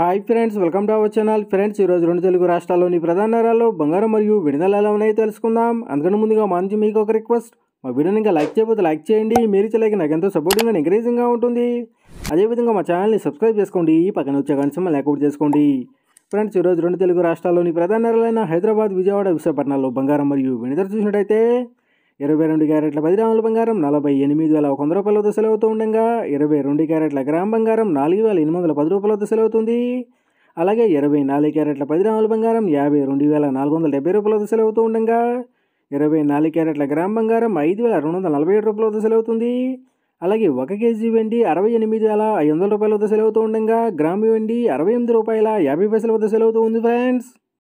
hi friends welcome to our channel friends ఈరోజు రెండు తెలుగు రాష్ట్రాల్లోని ప్రధాన నగరాల్లో బంగారం మరియు విడుదల ఎలా ఉన్నాయో తెలుసుకుందాం అందుకని ముందుగా మా నుంచి మీకు ఒక రిక్వెస్ట్ మా వీడియోని ఇంకా లైక్ చేయకపోతే లైక్ చేయండి మీరు ఇచ్చలేక నాకు ఎంతో సపోర్టింగ్ ఎంకరేజింగ్గా ఉంటుంది అదేవిధంగా మా ఛానల్ని సబ్స్క్రైబ్ చేసుకోండి పక్కన వచ్చే కనీసం లేకపోతే చేసుకోండి ఫ్రెండ్స్ ఈరోజు రెండు తెలుగు రాష్ట్రాల్లోని ప్రధాన నగరాలైన హైదరాబాద్ విజయవాడ విశాఖపట్నంలో బంగారం మరియు విడుదల చూసినట్టయితే ఇరవై రెండు క్యారెట్ల పది గ్రాముల బంగారం నలభై ఎనిమిది వేల ఒక వంద రూపాయల సెలవుతూ ఉండగా ఇరవై రెండు క్యారెట్ల గ్రామ బంగారం నాలుగు వేల ఎనిమిది వందల పది రూపాయల సెలవుతుంది అలాగే ఇరవై నాలుగు క్యారెట్ల పది గ్రాముల బంగారం యాభై రెండు వేల నాలుగు వందల డెబ్బై రూపాయల సెలవుతూ ఉండగా ఇరవై నాలుగు క్యారెట్ల గ్రామ బంగారం ఐదు వేల రెండు వందల నలభై ఏడు రూపాయల సెలవుతుంది అలాగే ఒక కేజీ వెండి అరవై ఎనిమిది వేల ఐదు వందల రూపాయల వద్ద సెలవుతూ ఉండగా గ్రాము వెండి అరవై ఎనిమిది రూపాయల యాభై పైసల వద్ద సెలవుతూ ఉంది ఫ్రెండ్స్